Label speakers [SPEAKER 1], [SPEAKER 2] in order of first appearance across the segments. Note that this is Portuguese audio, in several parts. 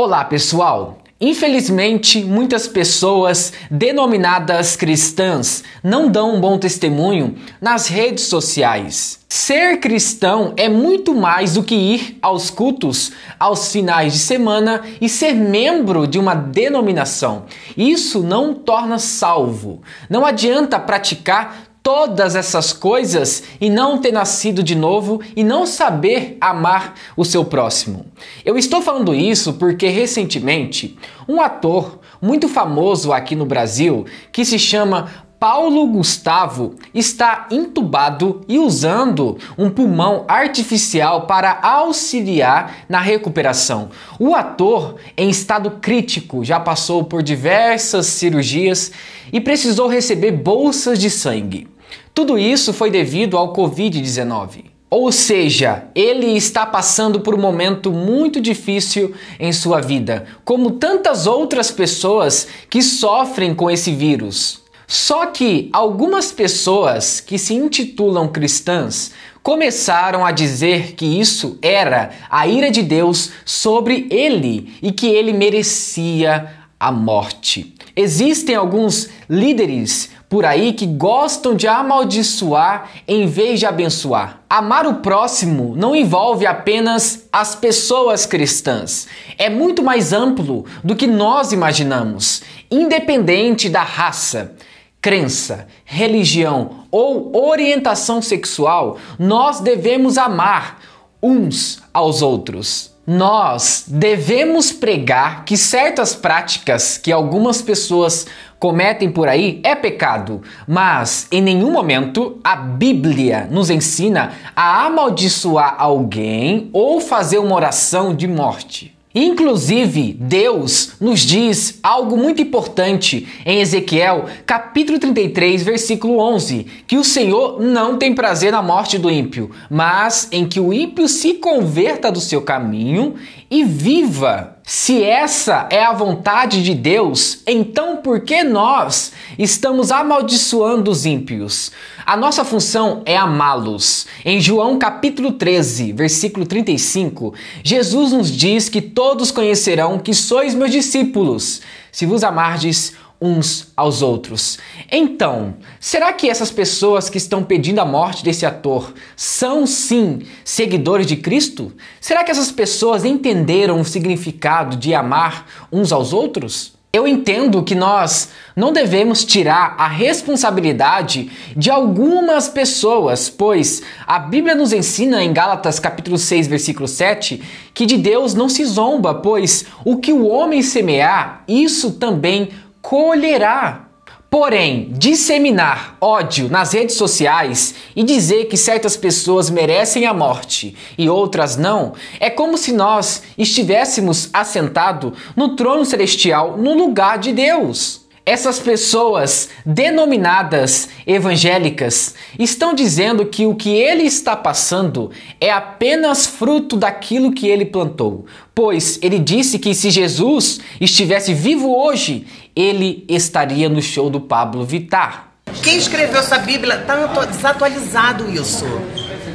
[SPEAKER 1] Olá, pessoal! Infelizmente, muitas pessoas denominadas cristãs não dão um bom testemunho nas redes sociais. Ser cristão é muito mais do que ir aos cultos aos finais de semana e ser membro de uma denominação. Isso não torna salvo. Não adianta praticar todas essas coisas e não ter nascido de novo e não saber amar o seu próximo. Eu estou falando isso porque recentemente um ator muito famoso aqui no Brasil que se chama Paulo Gustavo está entubado e usando um pulmão artificial para auxiliar na recuperação. O ator, em estado crítico, já passou por diversas cirurgias e precisou receber bolsas de sangue. Tudo isso foi devido ao Covid-19. Ou seja, ele está passando por um momento muito difícil em sua vida, como tantas outras pessoas que sofrem com esse vírus. Só que algumas pessoas que se intitulam cristãs começaram a dizer que isso era a ira de Deus sobre ele e que ele merecia a morte. Existem alguns líderes por aí que gostam de amaldiçoar em vez de abençoar. Amar o próximo não envolve apenas as pessoas cristãs. É muito mais amplo do que nós imaginamos, independente da raça crença, religião ou orientação sexual, nós devemos amar uns aos outros. Nós devemos pregar que certas práticas que algumas pessoas cometem por aí é pecado, mas em nenhum momento a Bíblia nos ensina a amaldiçoar alguém ou fazer uma oração de morte. Inclusive, Deus nos diz algo muito importante em Ezequiel, capítulo 33, versículo 11, que o Senhor não tem prazer na morte do ímpio, mas em que o ímpio se converta do seu caminho e viva se essa é a vontade de Deus, então por que nós estamos amaldiçoando os ímpios? A nossa função é amá-los. Em João capítulo 13, versículo 35, Jesus nos diz que todos conhecerão que sois meus discípulos, se vos amardes uns aos outros. Então, será que essas pessoas que estão pedindo a morte desse ator são sim seguidores de Cristo? Será que essas pessoas entenderam o significado de amar uns aos outros? Eu entendo que nós não devemos tirar a responsabilidade de algumas pessoas, pois a Bíblia nos ensina em Gálatas capítulo 6, versículo 7, que de Deus não se zomba, pois o que o homem semear, isso também colherá. Porém, disseminar ódio nas redes sociais e dizer que certas pessoas merecem a morte e outras não, é como se nós estivéssemos assentado no trono celestial no lugar de Deus. Essas pessoas denominadas evangélicas estão dizendo que o que ele está passando é apenas fruto daquilo que ele plantou, pois ele disse que se Jesus estivesse vivo hoje, ele estaria no show do Pablo Vittar. Quem escreveu essa Bíblia está desatualizado isso.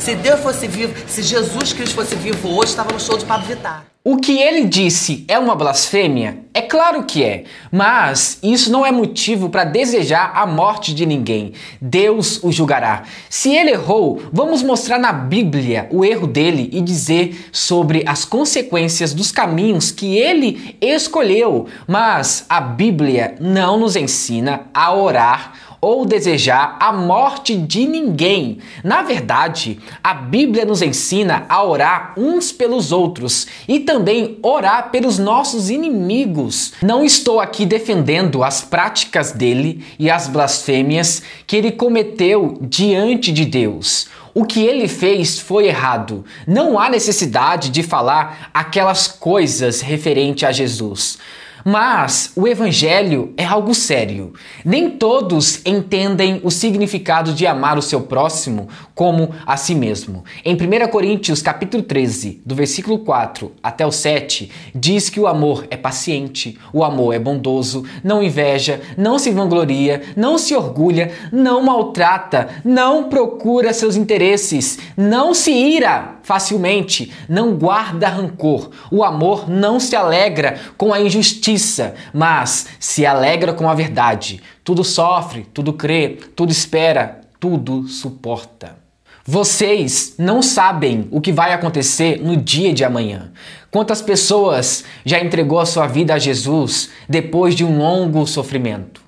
[SPEAKER 1] Se Deus fosse vivo, se Jesus Cristo fosse vivo hoje, estava no show de Pablo Vittar. O que ele disse é uma blasfêmia? É claro que é, mas isso não é motivo para desejar a morte de ninguém. Deus o julgará. Se ele errou, vamos mostrar na Bíblia o erro dele e dizer sobre as consequências dos caminhos que ele escolheu. Mas a Bíblia não nos ensina a orar ou desejar a morte de ninguém. Na verdade, a Bíblia nos ensina a orar uns pelos outros e também orar pelos nossos inimigos. Não estou aqui defendendo as práticas dele e as blasfêmias que ele cometeu diante de Deus. O que ele fez foi errado. Não há necessidade de falar aquelas coisas referente a Jesus. Mas o evangelho é algo sério. Nem todos entendem o significado de amar o seu próximo como a si mesmo. Em 1 Coríntios, capítulo 13, do versículo 4 até o 7, diz que o amor é paciente, o amor é bondoso, não inveja, não se vangloria, não se orgulha, não maltrata, não procura seus interesses, não se ira facilmente, não guarda rancor. O amor não se alegra com a injustiça, mas se alegra com a verdade. Tudo sofre, tudo crê, tudo espera, tudo suporta. Vocês não sabem o que vai acontecer no dia de amanhã. Quantas pessoas já entregou a sua vida a Jesus depois de um longo sofrimento?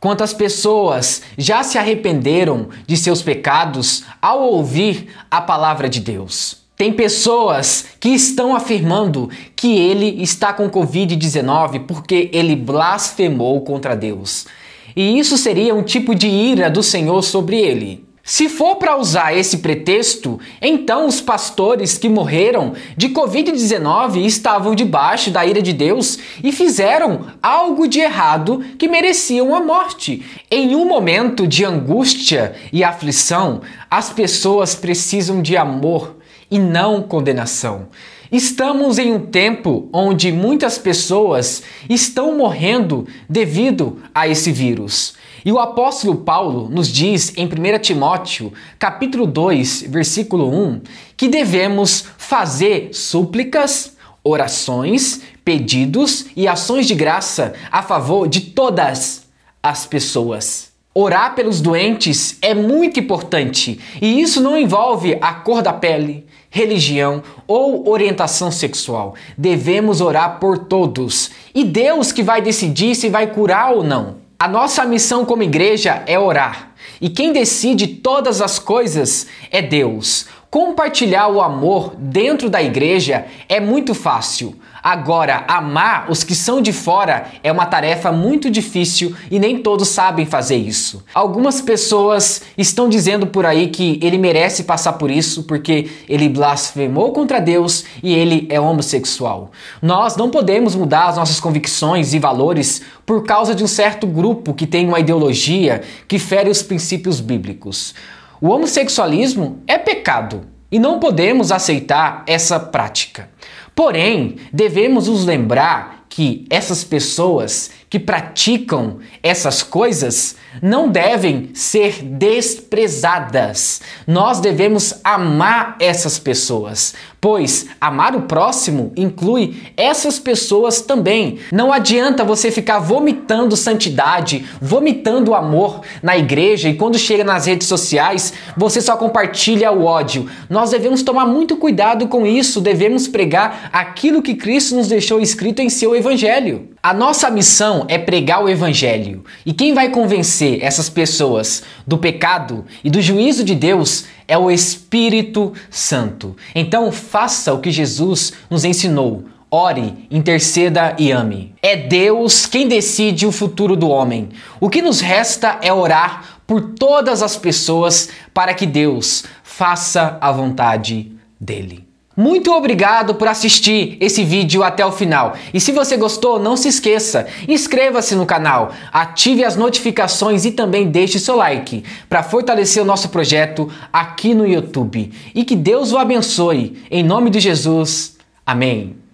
[SPEAKER 1] Quantas pessoas já se arrependeram de seus pecados ao ouvir a palavra de Deus? Tem pessoas que estão afirmando que ele está com Covid-19 porque ele blasfemou contra Deus. E isso seria um tipo de ira do Senhor sobre ele. Se for para usar esse pretexto, então os pastores que morreram de Covid-19 estavam debaixo da ira de Deus e fizeram algo de errado que mereciam a morte. Em um momento de angústia e aflição, as pessoas precisam de amor e não condenação. Estamos em um tempo onde muitas pessoas estão morrendo devido a esse vírus. E o apóstolo Paulo nos diz em 1 Timóteo, capítulo 2, versículo 1, que devemos fazer súplicas, orações, pedidos e ações de graça a favor de todas as pessoas. Orar pelos doentes é muito importante e isso não envolve a cor da pele, religião ou orientação sexual. Devemos orar por todos e Deus que vai decidir se vai curar ou não. A nossa missão como igreja é orar. E quem decide todas as coisas é Deus. Compartilhar o amor dentro da igreja é muito fácil. Agora, amar os que são de fora é uma tarefa muito difícil e nem todos sabem fazer isso. Algumas pessoas estão dizendo por aí que ele merece passar por isso porque ele blasfemou contra Deus e ele é homossexual. Nós não podemos mudar as nossas convicções e valores por causa de um certo grupo que tem uma ideologia que fere os princípios bíblicos. O homossexualismo é pecado e não podemos aceitar essa prática. Porém, devemos nos lembrar que essas pessoas que praticam essas coisas não devem ser desprezadas. Nós devemos amar essas pessoas, pois amar o próximo inclui essas pessoas também. Não adianta você ficar vomitando santidade, vomitando amor na igreja e quando chega nas redes sociais você só compartilha o ódio. Nós devemos tomar muito cuidado com isso, devemos pregar aquilo que Cristo nos deixou escrito em seu evangelho. A nossa missão é pregar o evangelho. E quem vai convencer essas pessoas do pecado e do juízo de Deus é o Espírito Santo. Então, faça o que Jesus nos ensinou. Ore, interceda e ame. É Deus quem decide o futuro do homem. O que nos resta é orar por todas as pessoas para que Deus faça a vontade dele. Muito obrigado por assistir esse vídeo até o final. E se você gostou, não se esqueça, inscreva-se no canal, ative as notificações e também deixe seu like para fortalecer o nosso projeto aqui no YouTube. E que Deus o abençoe. Em nome de Jesus. Amém.